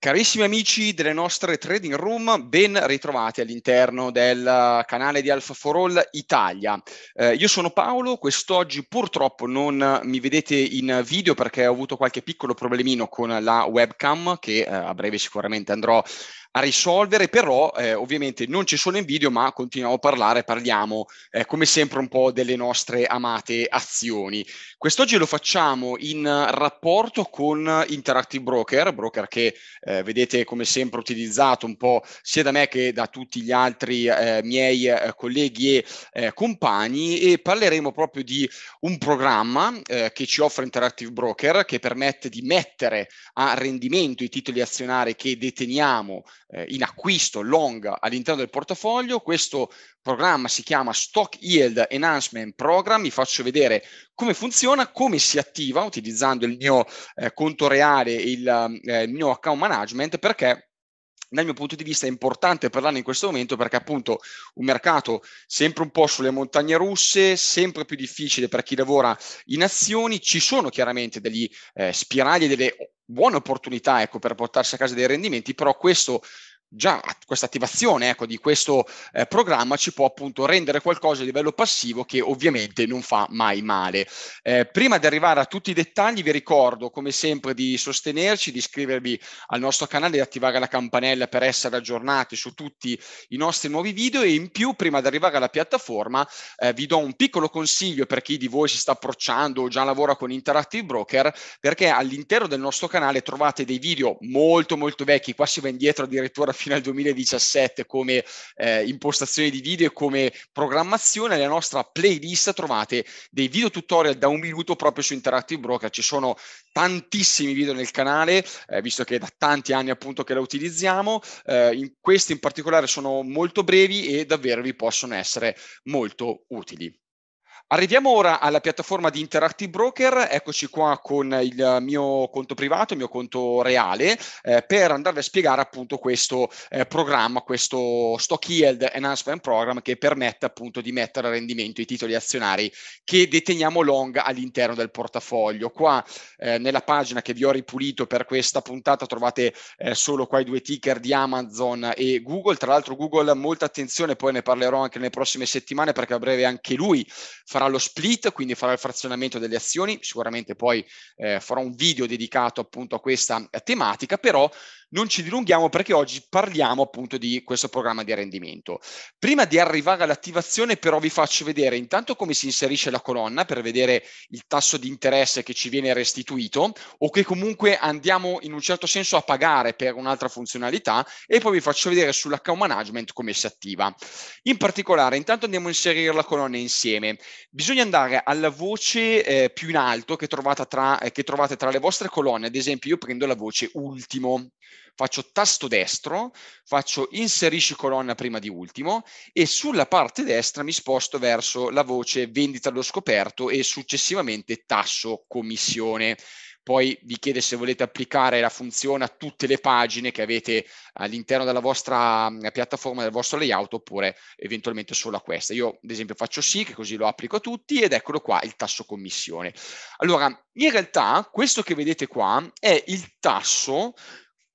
Carissimi amici delle nostre trading room, ben ritrovati all'interno del eh, canale di Alpha for All Italia. Eh, io sono Paolo, quest'oggi purtroppo non mi vedete in video perché ho avuto qualche piccolo problemino con la webcam che eh, a breve sicuramente andrò a risolvere, però eh, ovviamente non ci sono in video, ma continuiamo a parlare, parliamo eh, come sempre un po' delle nostre amate azioni. Quest'oggi lo facciamo in rapporto con Interactive Broker, broker che eh, vedete come sempre utilizzato un po' sia da me che da tutti gli altri eh, miei eh, colleghi e eh, compagni e parleremo proprio di un programma che ci offre Interactive Broker che permette di mettere a rendimento i titoli azionari che deteniamo eh, in acquisto long all'interno del portafoglio. Questo programma si chiama Stock Yield Enhancement Program. Vi faccio vedere come funziona, come si attiva utilizzando il mio eh, conto reale e il, eh, il mio account management perché dal mio punto di vista è importante parlarne in questo momento perché appunto un mercato sempre un po' sulle montagne russe, sempre più difficile per chi lavora in azioni, ci sono chiaramente degli eh, e delle buone opportunità ecco, per portarsi a casa dei rendimenti, però questo già questa attivazione ecco, di questo eh, programma ci può appunto rendere qualcosa a livello passivo che ovviamente non fa mai male. Eh, prima di arrivare a tutti i dettagli vi ricordo come sempre di sostenerci, di iscrivervi al nostro canale e attivare la campanella per essere aggiornati su tutti i nostri nuovi video e in più prima di arrivare alla piattaforma eh, vi do un piccolo consiglio per chi di voi si sta approcciando o già lavora con Interactive Broker perché all'interno del nostro canale trovate dei video molto molto vecchi, qua si va indietro addirittura fino al 2017 come eh, impostazione di video e come programmazione. Nella nostra playlist trovate dei video tutorial da un minuto proprio su Interactive Broker. Ci sono tantissimi video nel canale, eh, visto che è da tanti anni appunto che la utilizziamo. Eh, in questi in particolare sono molto brevi e davvero vi possono essere molto utili. Arriviamo ora alla piattaforma di Interactive Broker, eccoci qua con il mio conto privato, il mio conto reale, eh, per andarvi a spiegare appunto questo eh, programma, questo Stock Yield Enhancement Program che permette appunto di mettere a rendimento i titoli azionari che deteniamo long all'interno del portafoglio. Qua eh, nella pagina che vi ho ripulito per questa puntata trovate eh, solo qua i due ticker di Amazon e Google, tra l'altro Google molta attenzione, poi ne parlerò anche nelle prossime settimane perché a breve anche lui fa farà lo split, quindi farà il frazionamento delle azioni, sicuramente poi eh, farò un video dedicato appunto a questa tematica, però non ci dilunghiamo perché oggi parliamo appunto di questo programma di rendimento. Prima di arrivare all'attivazione però vi faccio vedere intanto come si inserisce la colonna per vedere il tasso di interesse che ci viene restituito o che comunque andiamo in un certo senso a pagare per un'altra funzionalità e poi vi faccio vedere sull'account management come si attiva. In particolare intanto andiamo a inserire la colonna insieme. Bisogna andare alla voce eh, più in alto che, tra, eh, che trovate tra le vostre colonne, ad esempio io prendo la voce ultimo faccio tasto destro, faccio inserisci colonna prima di ultimo e sulla parte destra mi sposto verso la voce vendita allo scoperto e successivamente tasso commissione. Poi vi chiede se volete applicare la funzione a tutte le pagine che avete all'interno della vostra mm, piattaforma, del vostro layout, oppure eventualmente solo a questa. Io ad esempio faccio sì, che così lo applico a tutti, ed eccolo qua il tasso commissione. Allora, in realtà questo che vedete qua è il tasso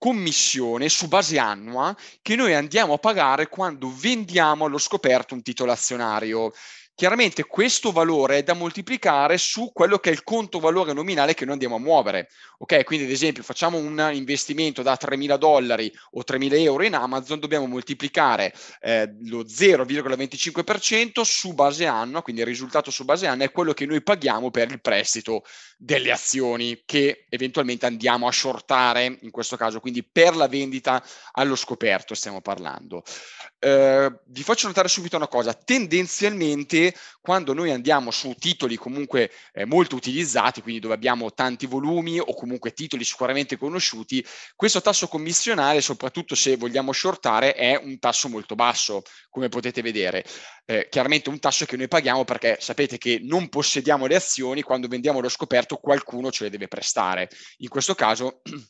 commissione su base annua che noi andiamo a pagare quando vendiamo allo scoperto un titolo azionario. Chiaramente questo valore è da moltiplicare su quello che è il conto valore nominale che noi andiamo a muovere. Ok, quindi ad esempio facciamo un investimento da 3.000 dollari o 3.000 euro in Amazon, dobbiamo moltiplicare eh, lo 0,25% su base anno, quindi il risultato su base anno è quello che noi paghiamo per il prestito delle azioni che eventualmente andiamo a shortare in questo caso, quindi per la vendita allo scoperto stiamo parlando. Eh, vi faccio notare subito una cosa, tendenzialmente quando noi andiamo su titoli comunque eh, molto utilizzati, quindi dove abbiamo tanti volumi o comunque titoli sicuramente conosciuti, questo tasso commissionale, soprattutto se vogliamo shortare, è un tasso molto basso, come potete vedere. Eh, chiaramente un tasso che noi paghiamo perché sapete che non possediamo le azioni, quando vendiamo lo scoperto qualcuno ce le deve prestare. In questo caso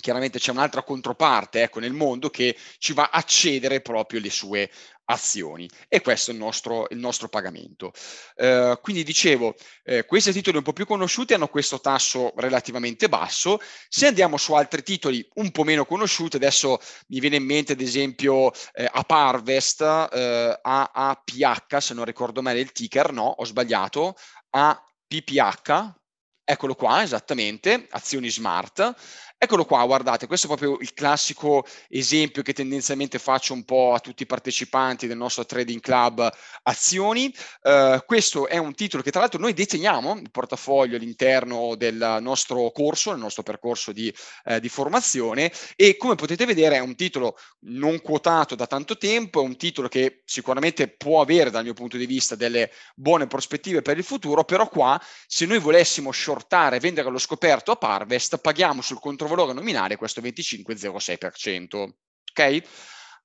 chiaramente c'è un'altra controparte ecco, nel mondo che ci va a cedere proprio le sue azioni e questo è il nostro, il nostro pagamento. Eh, quindi dicevo, eh, questi titoli un po' più conosciuti hanno questo tasso relativamente basso, se andiamo su altri titoli un po' meno conosciuti, adesso mi viene in mente ad esempio eh, Aparvest, eh, AAPH se non ricordo male il ticker, no, ho sbagliato, APPH, Eccolo qua, esattamente, azioni smart. Eccolo qua, guardate, questo è proprio il classico esempio che tendenzialmente faccio un po' a tutti i partecipanti del nostro Trading Club Azioni. Uh, questo è un titolo che tra l'altro noi deteniamo, il portafoglio all'interno del nostro corso, del nostro percorso di, uh, di formazione e come potete vedere è un titolo non quotato da tanto tempo, è un titolo che sicuramente può avere dal mio punto di vista delle buone prospettive per il futuro, però qua se noi volessimo sciolare shortare, vendere allo scoperto a Parvest, paghiamo sul controvalore nominale questo 25,06%. Ok?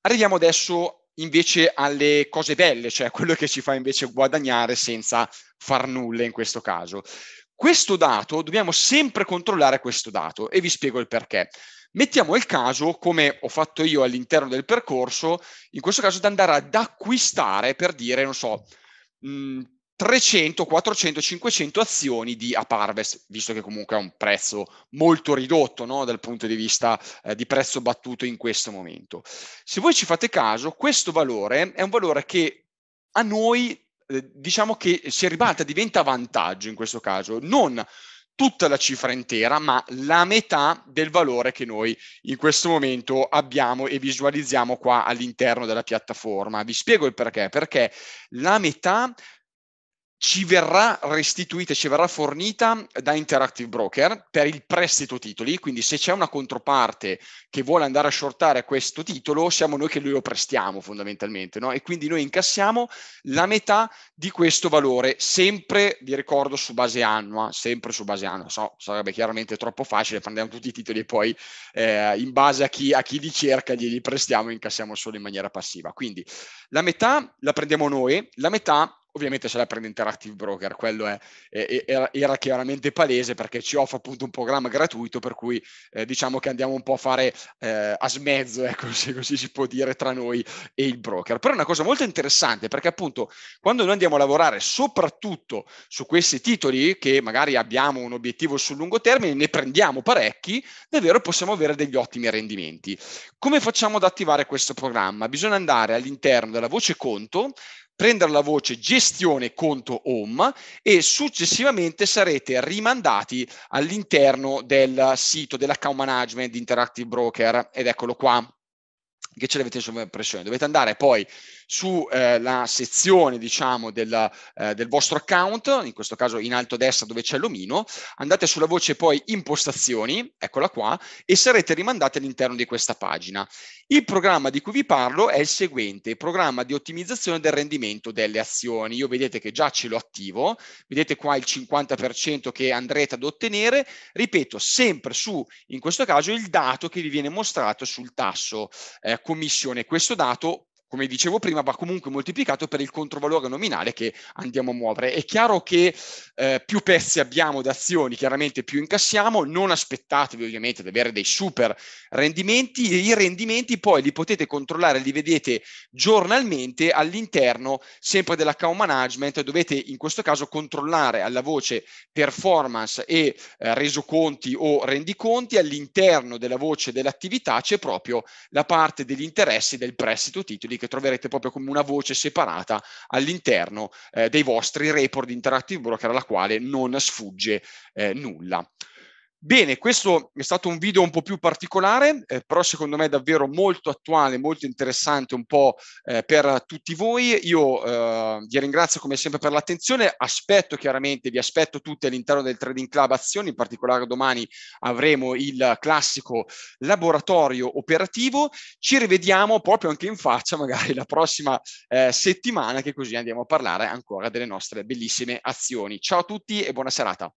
Arriviamo adesso invece alle cose belle, cioè quello che ci fa invece guadagnare senza far nulla in questo caso. Questo dato, dobbiamo sempre controllare questo dato e vi spiego il perché. Mettiamo il caso, come ho fatto io all'interno del percorso, in questo caso di andare ad acquistare per dire, non so, mh, 300, 400, 500 azioni di Aparves, visto che comunque ha un prezzo molto ridotto no? dal punto di vista eh, di prezzo battuto in questo momento. Se voi ci fate caso, questo valore è un valore che a noi eh, diciamo che si ribalta, diventa vantaggio in questo caso, non tutta la cifra intera, ma la metà del valore che noi in questo momento abbiamo e visualizziamo qua all'interno della piattaforma. Vi spiego il perché, perché la metà ci verrà restituita, ci verrà fornita da Interactive Broker per il prestito titoli, quindi se c'è una controparte che vuole andare a shortare questo titolo, siamo noi che lui lo prestiamo fondamentalmente, no? E quindi noi incassiamo la metà di questo valore, sempre, vi ricordo, su base annua, sempre su base annua, so, sarebbe chiaramente troppo facile, prendiamo tutti i titoli e poi eh, in base a chi, a chi li cerca glieli prestiamo incassiamo solo in maniera passiva. Quindi la metà la prendiamo noi, la metà Ovviamente se la prende Interactive Broker, quello è, era, era, chiaramente palese perché ci offre appunto un programma gratuito per cui eh, diciamo che andiamo un po' a fare eh, a smezzo, ecco, se così si può dire, tra noi e il broker. Però è una cosa molto interessante perché appunto quando noi andiamo a lavorare soprattutto su questi titoli che magari abbiamo un obiettivo sul lungo termine, ne prendiamo parecchi, davvero possiamo avere degli ottimi rendimenti. Come facciamo ad attivare questo programma? Bisogna andare all'interno della voce conto, prendere la voce gestione conto home e successivamente sarete rimandati all'interno del sito dell'account management di Interactive Broker ed eccolo qua che ce l'avete in sovraimpressione. Dovete andare poi sulla eh, sezione diciamo, del, eh, del, vostro account, in questo caso in alto a destra dove c'è l'omino, andate sulla voce poi impostazioni, eccola qua, e sarete rimandati all'interno di questa pagina. Il programma di cui vi parlo è il seguente, il programma di ottimizzazione del rendimento delle azioni. Io vedete che già ce l'ho attivo, vedete qua il 50% che andrete ad ottenere, ripeto, sempre su, in questo caso, il dato che vi viene mostrato sul tasso eh, commissione. Questo dato come dicevo prima, va comunque moltiplicato per il controvalore nominale che andiamo a muovere. È chiaro che eh, più pezzi abbiamo d'azioni, chiaramente più incassiamo, non aspettatevi ovviamente di avere dei super rendimenti, i rendimenti poi li potete controllare, li vedete giornalmente all'interno sempre dell'account management, dovete in questo caso controllare alla voce performance e eh, resoconti o rendiconti, all'interno della voce dell'attività c'è proprio la parte degli interessi del prestito titoli quindi che troverete proprio come una voce separata all'interno eh, dei vostri report di Interactive Broker alla quale non sfugge eh, nulla. Bene, questo è stato un video un po' più particolare, eh, però secondo me davvero molto attuale, molto interessante un po' eh, per tutti voi. Io eh, vi ringrazio come sempre per l'attenzione, aspetto chiaramente, vi aspetto tutti all'interno del Trading Club Azioni, in particolare domani avremo il classico laboratorio operativo. Ci rivediamo proprio anche in faccia magari la prossima eh, settimana che così andiamo a parlare ancora delle nostre bellissime azioni. Ciao a tutti e buona serata.